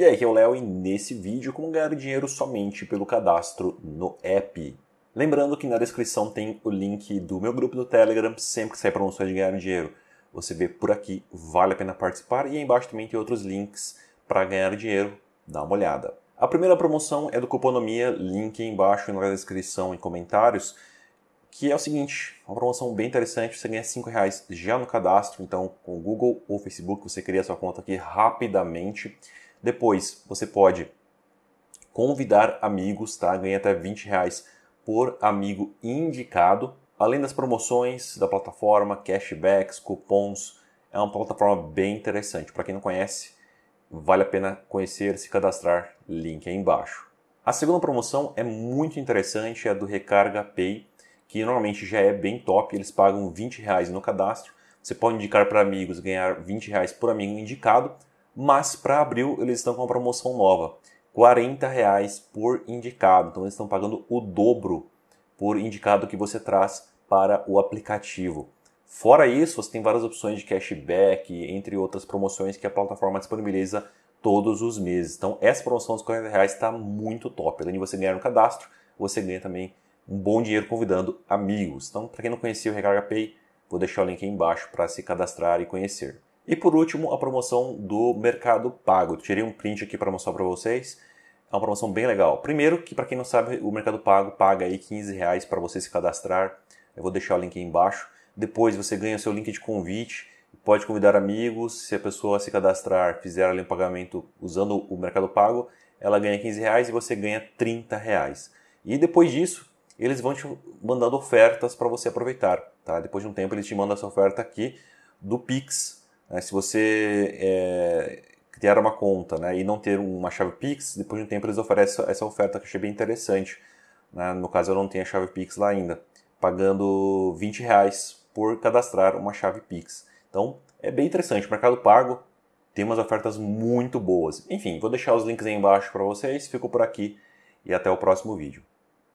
E aí, que é o Léo e nesse vídeo como ganhar dinheiro somente pelo cadastro no app. Lembrando que na descrição tem o link do meu grupo do Telegram, sempre que sair promoções de ganhar dinheiro. Você vê por aqui, vale a pena participar e aí embaixo também tem outros links para ganhar dinheiro, dá uma olhada. A primeira promoção é do Cuponomia, link embaixo na descrição e comentários, que é o seguinte, uma promoção bem interessante, você ganha 5 reais já no cadastro, então com o Google ou Facebook você cria sua conta aqui rapidamente. Depois, você pode convidar amigos, tá? Ganha até 20 reais por amigo indicado. Além das promoções da plataforma, cashbacks, cupons, é uma plataforma bem interessante. Para quem não conhece, vale a pena conhecer, se cadastrar, link aí embaixo. A segunda promoção é muito interessante, é a do Recarga Pay, que normalmente já é bem top, eles pagam 20 reais no cadastro. Você pode indicar para amigos, ganhar 20 reais por amigo indicado. Mas para abril eles estão com uma promoção nova, R$ reais por indicado. Então eles estão pagando o dobro por indicado que você traz para o aplicativo. Fora isso, você tem várias opções de cashback, entre outras promoções que a plataforma disponibiliza todos os meses. Então, essa promoção dos 40 reais está muito top. Além de você ganhar no cadastro, você ganha também um bom dinheiro convidando amigos. Então, para quem não conhecia o Recarga Pay, vou deixar o link aí embaixo para se cadastrar e conhecer. E por último, a promoção do Mercado Pago. Tirei um print aqui para mostrar para vocês. É uma promoção bem legal. Primeiro, que para quem não sabe, o Mercado Pago paga aí 15 reais para você se cadastrar. Eu vou deixar o link aí embaixo. Depois você ganha o seu link de convite, pode convidar amigos. Se a pessoa se cadastrar, fizer ali um pagamento usando o Mercado Pago, ela ganha 15 reais e você ganha 30 reais. E depois disso, eles vão te mandando ofertas para você aproveitar. Tá? Depois de um tempo, eles te mandam essa oferta aqui do Pix né? Se você é, criar uma conta né, e não ter uma chave Pix, depois de um tempo eles oferecem essa oferta que eu achei bem interessante. Né? No caso, eu não tenho a chave Pix lá ainda, pagando 20 reais por cadastrar uma chave Pix. Então, é bem interessante. Mercado Pago tem umas ofertas muito boas. Enfim, vou deixar os links aí embaixo para vocês. Fico por aqui e até o próximo vídeo.